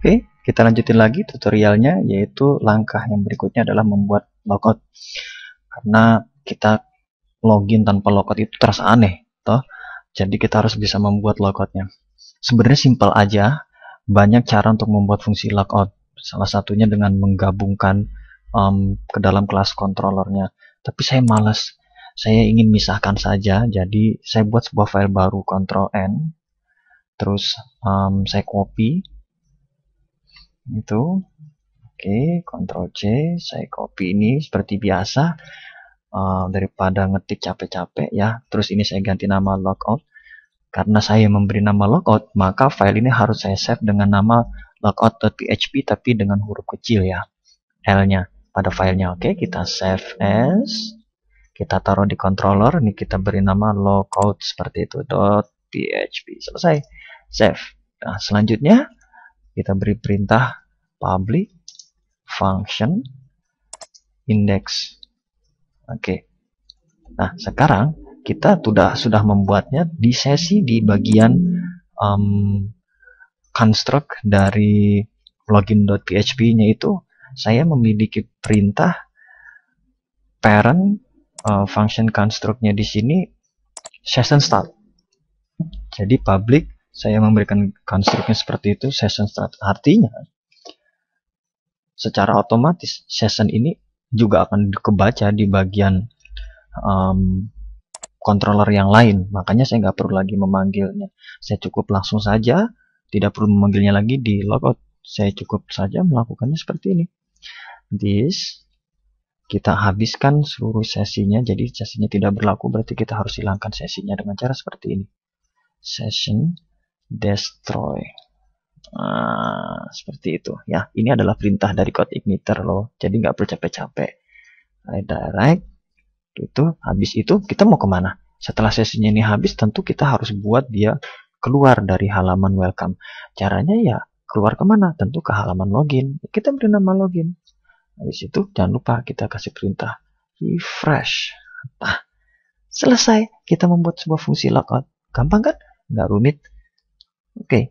Oke, kita lanjutin lagi tutorialnya yaitu langkah yang berikutnya adalah membuat logout. Karena kita login tanpa logout itu terasa aneh, toh. Jadi kita harus bisa membuat logoutnya. Sebenarnya simpel aja, banyak cara untuk membuat fungsi logout. Salah satunya dengan menggabungkan um, ke dalam kelas kontrolernya. Tapi saya malas saya ingin misahkan saja jadi saya buat sebuah file baru Ctrl N terus um, saya copy itu oke Ctrl C saya copy ini seperti biasa uh, daripada ngetik capek-capek ya terus ini saya ganti nama logout karena saya memberi nama logout maka file ini harus saya save dengan nama logout.php tapi dengan huruf kecil ya L-nya pada filenya oke kita save as kita taruh di controller ini kita beri nama logout seperti itu .php selesai save nah selanjutnya kita beri perintah public function index oke okay. nah sekarang kita sudah sudah membuatnya di sesi di bagian um, construct dari login.php-nya itu saya memiliki perintah parent uh, function constructnya di sini session start. Jadi public saya memberikan konstruknya seperti itu session start. Artinya secara otomatis session ini juga akan kebaca di bagian um, controller yang lain. Makanya saya nggak perlu lagi memanggilnya. Saya cukup langsung saja, tidak perlu memanggilnya lagi di logout. Saya cukup saja melakukannya seperti ini. This kita habiskan seluruh sesinya, jadi sesinya tidak berlaku, berarti kita harus hilangkan sesinya dengan cara seperti ini. Session destroy. nah, seperti itu ya. Ini adalah perintah dari code igniter loh, jadi nggak perlu capek-capek. Redirect, gitu. Habis itu kita mau kemana? Setelah sesinya ini habis, tentu kita harus buat dia keluar dari halaman welcome. Caranya ya keluar kemana? Tentu ke halaman login. Kita beri nama login. Habis itu jangan lupa kita kasih perintah refresh. Nah, selesai kita membuat sebuah fungsi logout. Gampang kan? Nggak rumit. Oke, okay.